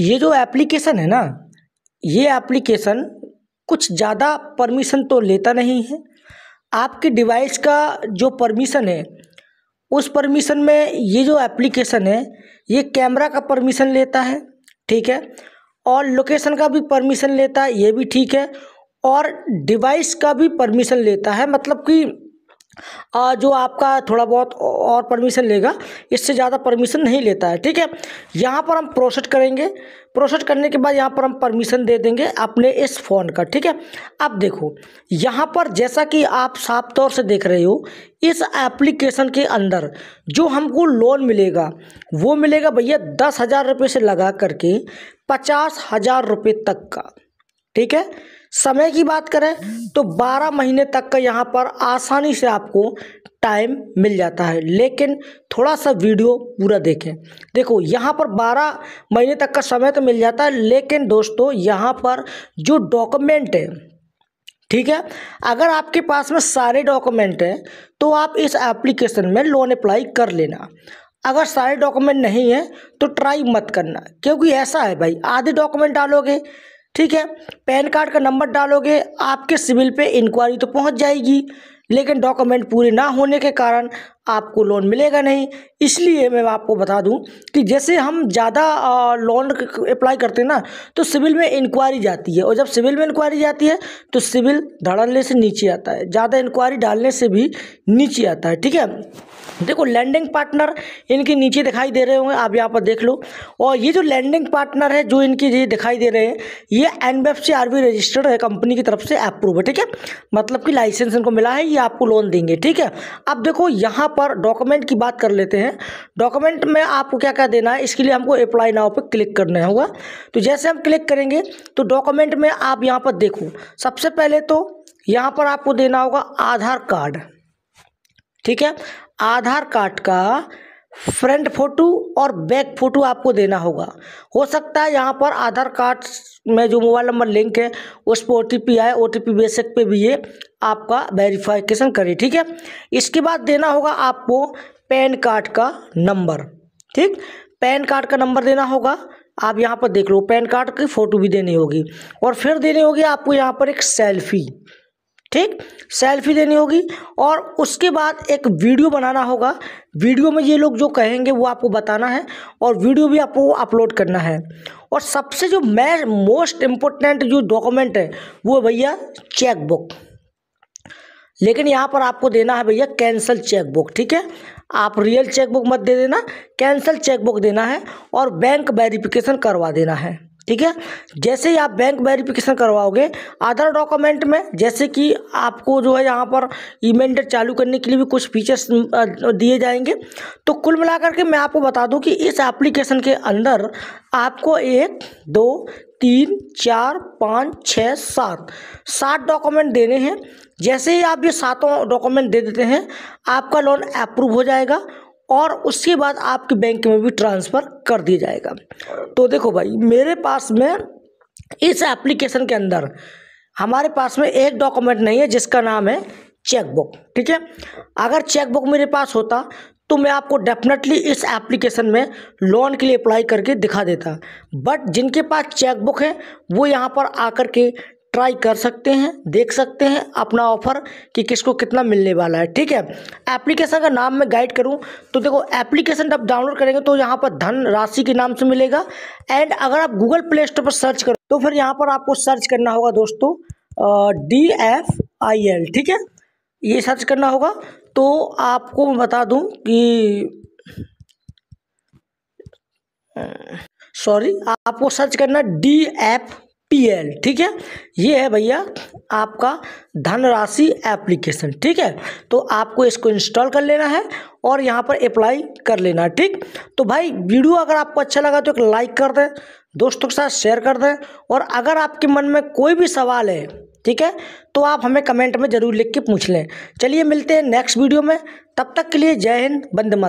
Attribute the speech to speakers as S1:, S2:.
S1: ये जो एप्लीकेशन है ना ये एप्लीकेशन कुछ ज़्यादा परमिशन तो लेता नहीं है आपके डिवाइस का जो परमिशन है उस परमिशन में ये जो एप्लीकेशन है ये कैमरा का परमिशन लेता है ठीक है और लोकेशन का भी परमिशन लेता है ये भी ठीक है और डिवाइस का भी परमिशन लेता है मतलब कि जो आपका थोड़ा बहुत और परमिशन लेगा इससे ज़्यादा परमिशन नहीं लेता है ठीक है यहाँ पर हम प्रोसेस करेंगे प्रोसेस करने के बाद यहाँ पर हम परमिशन दे देंगे अपने इस फ़ोन का ठीक है अब देखो यहाँ पर जैसा कि आप साफ तौर से देख रहे हो इस एप्लीकेशन के अंदर जो हमको लोन मिलेगा वो मिलेगा भैया दस हज़ार रुपये से लगा करके पचास हज़ार रुपये तक का ठीक है समय की बात करें तो 12 महीने तक का यहाँ पर आसानी से आपको टाइम मिल जाता है लेकिन थोड़ा सा वीडियो पूरा देखें देखो यहाँ पर 12 महीने तक का समय तो मिल जाता है लेकिन दोस्तों यहाँ पर जो डॉक्यूमेंट है ठीक है अगर आपके पास में सारे डॉक्यूमेंट हैं तो आप इस एप्लीकेशन में लोन अप्लाई कर लेना अगर सारे डॉक्यूमेंट नहीं है तो ट्राई मत करना क्योंकि ऐसा है भाई आधे डॉक्यूमेंट डालोगे ठीक है पैन कार्ड का नंबर डालोगे आपके सिविल पे इंक्वायरी तो पहुंच जाएगी लेकिन डॉक्यूमेंट पूरे ना होने के कारण आपको लोन मिलेगा नहीं इसलिए मैं आपको बता दूं कि जैसे हम ज़्यादा लोन अप्लाई करते हैं ना तो सिविल में इंक्वायरी जाती है और जब सिविल में इंक्वायरी जाती है तो सिविल धड़लने से नीचे आता है ज़्यादा इंक्वायरी डालने से भी नीचे आता है ठीक है देखो लैंडिंग पार्टनर इनके नीचे दिखाई दे रहे होंगे आप यहाँ पर देख लो और ये जो लैंडिंग पार्टनर है जो इनके ये दिखाई दे रहे हैं ये N B F C R B registered है कंपनी की तरफ से अप्रूव है ठीक है मतलब कि लाइसेंस इनको मिला है ये आपको लोन देंगे ठीक है अब देखो यहाँ पर डॉक्यूमेंट की बात कर लेते हैं डॉक्यूमेंट में आपको क्या क्या देना है इसके लिए हमको अप्लाई नाव पर क्लिक करना होगा तो जैसे हम क्लिक करेंगे तो डॉक्यूमेंट में आप यहाँ पर देखो सबसे पहले तो यहाँ पर आपको देना होगा आधार कार्ड ठीक है आधार कार्ड का फ्रंट फोटो और बैक फोटो आपको देना होगा हो सकता है यहाँ पर आधार कार्ड में जो मोबाइल नंबर लिंक है उस पर ओ टी पी आए ओ टी पी बेसिक पे भी ये आपका वेरिफिकेशन करे ठीक है इसके बाद देना होगा आपको पैन कार्ड का नंबर ठीक पैन कार्ड का नंबर देना होगा आप यहाँ पर देख लो पैन कार्ड की फ़ोटो भी देनी होगी और फिर देनी होगी आपको यहाँ पर एक सेल्फी ठीक सेल्फी देनी होगी और उसके बाद एक वीडियो बनाना होगा वीडियो में ये लोग जो कहेंगे वो आपको बताना है और वीडियो भी आपको अपलोड करना है और सबसे जो मैं मोस्ट इम्पोर्टेंट जो डॉक्यूमेंट है वो भैया चेकबुक लेकिन यहाँ पर आपको देना है भैया कैंसिल चेकबुक ठीक है आप रियल चेकबुक मत दे देना कैंसिल चेकबुक देना है और बैंक वेरिफिकेशन करवा देना है ठीक है जैसे ही आप बैंक वेरिफिकेशन करवाओगे अदर डॉक्यूमेंट में जैसे कि आपको जो है यहाँ पर ईमेंट चालू करने के लिए भी कुछ फीचर्स दिए जाएंगे तो कुल मिलाकर के मैं आपको बता दूं कि इस एप्लीकेशन के अंदर आपको एक दो तीन चार पाँच छः सात सात डॉक्यूमेंट देने हैं जैसे ही आप ये सातों डॉक्यूमेंट दे देते हैं आपका लोन अप्रूव हो जाएगा और उसके बाद आपके बैंक में भी ट्रांसफ़र कर दिया जाएगा तो देखो भाई मेरे पास में इस एप्लीकेशन के अंदर हमारे पास में एक डॉक्यूमेंट नहीं है जिसका नाम है चेकबुक ठीक है अगर चेकबुक मेरे पास होता तो मैं आपको डेफिनेटली इस एप्लीकेशन में लोन के लिए अप्लाई करके दिखा देता बट जिनके पास चेकबुक है वो यहाँ पर आकर के ट्राई कर सकते हैं देख सकते हैं अपना ऑफ़र कि किसको कितना मिलने वाला है ठीक है एप्लीकेशन का नाम मैं गाइड करूं तो देखो एप्लीकेशन आप डाउनलोड करेंगे तो यहां पर धन राशि के नाम से मिलेगा एंड अगर आप गूगल प्ले स्टोर पर सर्च करो तो फिर यहाँ पर आपको सर्च करना होगा दोस्तों डी एफ आई एल ठीक है ये सर्च करना होगा तो आपको मैं बता दूँ कि सॉरी आपको सर्च करना डी एफ पीएल ठीक है ये है भैया आपका धनराशि एप्लीकेशन ठीक है तो आपको इसको इंस्टॉल कर लेना है और यहाँ पर अप्लाई कर लेना है ठीक तो भाई वीडियो अगर आपको अच्छा लगा तो एक लाइक कर दें दोस्तों के साथ शेयर कर दें और अगर आपके मन में कोई भी सवाल है ठीक है तो आप हमें कमेंट में ज़रूर लिख के पूछ लें चलिए मिलते हैं नेक्स्ट वीडियो में तब तक के लिए जय हिंद बंद मत